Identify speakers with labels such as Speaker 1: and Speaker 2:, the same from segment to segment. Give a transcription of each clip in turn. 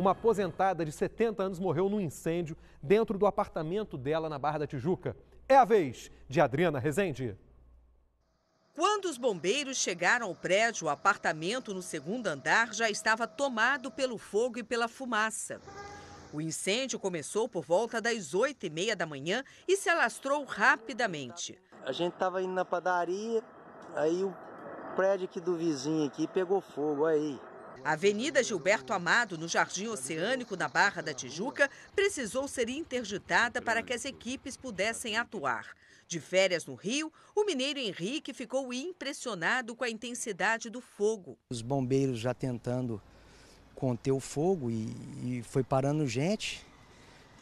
Speaker 1: Uma aposentada de 70 anos morreu num incêndio dentro do apartamento dela na Barra da Tijuca. É a vez de Adriana Rezende.
Speaker 2: Quando os bombeiros chegaram ao prédio, o apartamento no segundo andar já estava tomado pelo fogo e pela fumaça. O incêndio começou por volta das 8 e meia da manhã e se alastrou rapidamente. A gente estava indo na padaria, aí o prédio aqui do vizinho aqui pegou fogo aí. A Avenida Gilberto Amado, no Jardim Oceânico, na Barra da Tijuca, precisou ser interditada para que as equipes pudessem atuar. De férias no Rio, o mineiro Henrique ficou impressionado com a intensidade do fogo.
Speaker 1: Os bombeiros já tentando conter o fogo e, e foi parando gente.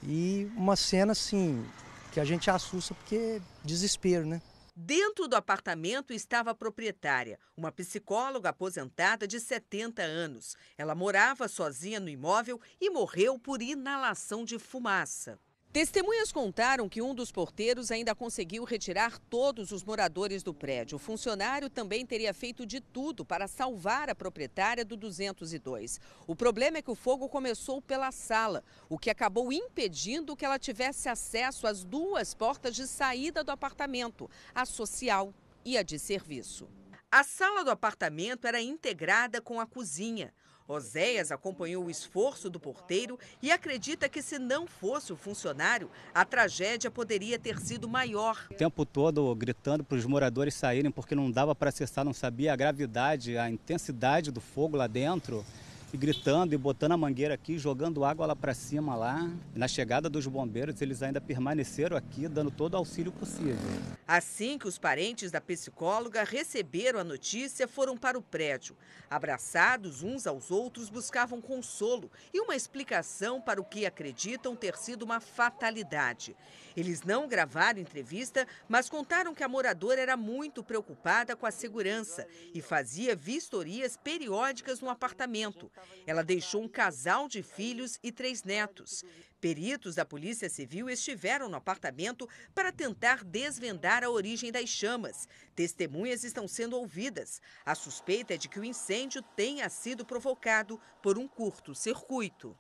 Speaker 1: E uma cena assim que a gente assusta porque é desespero, né?
Speaker 2: Dentro do apartamento estava a proprietária, uma psicóloga aposentada de 70 anos. Ela morava sozinha no imóvel e morreu por inalação de fumaça. Testemunhas contaram que um dos porteiros ainda conseguiu retirar todos os moradores do prédio. O funcionário também teria feito de tudo para salvar a proprietária do 202. O problema é que o fogo começou pela sala, o que acabou impedindo que ela tivesse acesso às duas portas de saída do apartamento, a social e a de serviço. A sala do apartamento era integrada com a cozinha. Oséias acompanhou o esforço do porteiro e acredita que, se não fosse o funcionário, a tragédia poderia ter sido maior. O
Speaker 1: tempo todo gritando para os moradores saírem porque não dava para acessar, não sabia a gravidade, a intensidade do fogo lá dentro e gritando e botando a mangueira aqui, jogando água lá para cima lá. na chegada dos bombeiros, eles ainda permaneceram aqui, dando todo o auxílio possível.
Speaker 2: Assim que os parentes da psicóloga receberam a notícia, foram para o prédio. Abraçados uns aos outros, buscavam consolo e uma explicação para o que acreditam ter sido uma fatalidade. Eles não gravaram entrevista, mas contaram que a moradora era muito preocupada com a segurança e fazia vistorias periódicas no apartamento. Ela deixou um casal de filhos e três netos. Peritos da Polícia Civil estiveram no apartamento para tentar desvendar a origem das chamas. Testemunhas estão sendo ouvidas. A suspeita é de que o incêndio tenha sido provocado por um curto-circuito.